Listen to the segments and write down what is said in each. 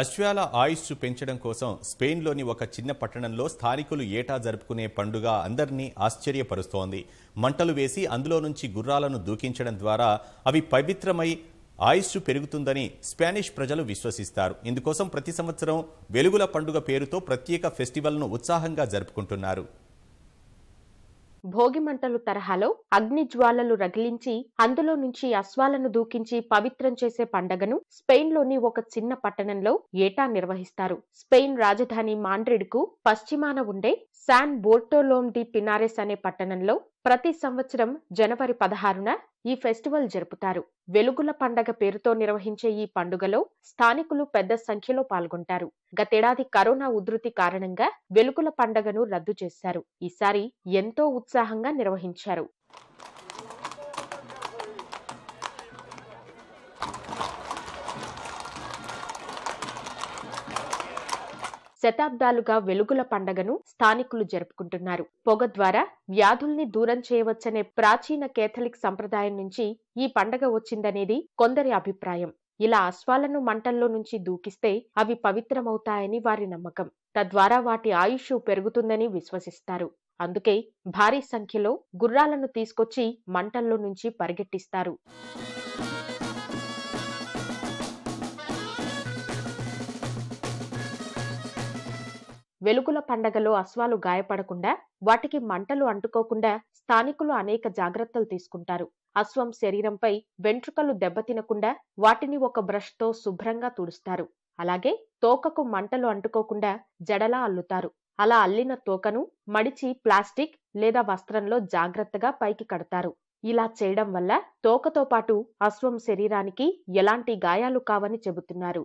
అశ్వాల ఆయుష్ పెంచడం కోసం స్పెయిన్లోని ఒక చిన్న పట్టణంలో స్థానికులు ఏటా జరుపుకునే పండుగ అందరినీ ఆశ్చర్యపరుస్తోంది మంటలు వేసి అందులో నుంచి గుర్రాలను దూకించడం ద్వారా అవి పవిత్రమై ఆయుష్ పెరుగుతుందని స్పానిష్ ప్రజలు విశ్వసిస్తారు ఇందుకోసం ప్రతి సంవత్సరం వెలుగుల పండుగ పేరుతో ప్రత్యేక ఫెస్టివల్ను ఉత్సాహంగా జరుపుకుంటున్నారు భోగిమంటలు తరహాలో అగ్ని జ్వాలలు రగిలించి అందులో నుంచి అశ్వాలను దూకించి పవిత్రం చేసే పండగను స్పెయిన్లోని ఒక చిన్న పట్టణంలో ఏటా నిర్వహిస్తారు స్పెయిన్ రాజధాని మాండ్రిడ్కు పశ్చిమాన ఉండే శాన్ బోర్టోలోమ్ డి పినారెస్ అనే పట్టణంలో ప్రతి సంవత్సరం జనవరి పదహారున ఈ ఫెస్టివల్ జరుపుతారు వెలుగుల పండగ పేరుతో నిర్వహించే ఈ పండుగలో స్థానికులు పెద్ద సంఖ్యలో పాల్గొంటారు గతేడాది కరోనా ఉధృతి కారణంగా వెలుగుల పండగను రద్దు చేశారు ఈసారి ఎంతో ఉత్సాహంగా నిర్వహించారు శతాబ్దాలుగా వెలుగుల పండగను స్థానికులు జరుపుకుంటున్నారు పొగ ద్వారా వ్యాధుల్ని దూరం చేయవచ్చనే ప్రాచీన కేథలిక్ సంప్రదాయం నుంచి ఈ పండగ వచ్చిందనేది కొందరి అభిప్రాయం ఇలా అశ్వాలను మంటల్లో నుంచి దూకిస్తే అవి పవిత్రమవుతాయని వారి నమ్మకం తద్వారా వాటి ఆయుష్ పెరుగుతుందని విశ్వసిస్తారు అందుకే భారీ సంఖ్యలో గుర్రాలను తీసుకొచ్చి మంటల్లో నుంచి పరిగెట్టిస్తారు వెలుగుల పండగలో అశ్వాలు గాయపడకుండా వాటికి మంటలు అంటుకోకుండా స్థానికులు అనేక జాగ్రత్తలు తీసుకుంటారు అశ్వం శరీరంపై వెంట్రుకలు దెబ్బతినకుండా వాటిని ఒక బ్రష్తో శుభ్రంగా తుడుస్తారు అలాగే తోకకు మంటలు అంటుకోకుండా జడలా అల్లుతారు అలా అల్లిన తోకను మడిచి ప్లాస్టిక్ లేదా వస్త్రంలో జాగ్రత్తగా పైకి కడతారు ఇలా చేయడం వల్ల తోకతో పాటు అశ్వం శరీరానికి ఎలాంటి గాయాలు కావని చెబుతున్నారు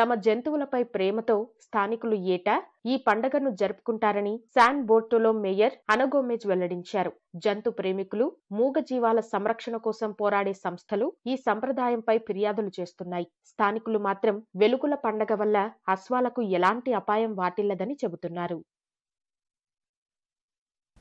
తమ జంతువులపై ప్రేమతో స్థానికులు ఏటా ఈ పండగను జరుపుకుంటారని శాన్ బోర్టోలో మేయర్ అనగోమేజ్ వెల్లడించారు జంతు ప్రేమికులు మూగజీవాల సంరక్షణ కోసం పోరాడే సంస్థలు ఈ సంప్రదాయంపై ఫిర్యాదులు చేస్తున్నాయి స్థానికులు మాత్రం వెలుగుల పండగ వల్ల అశ్వాలకు ఎలాంటి అపాయం వాటిల్లదని చెబుతున్నారు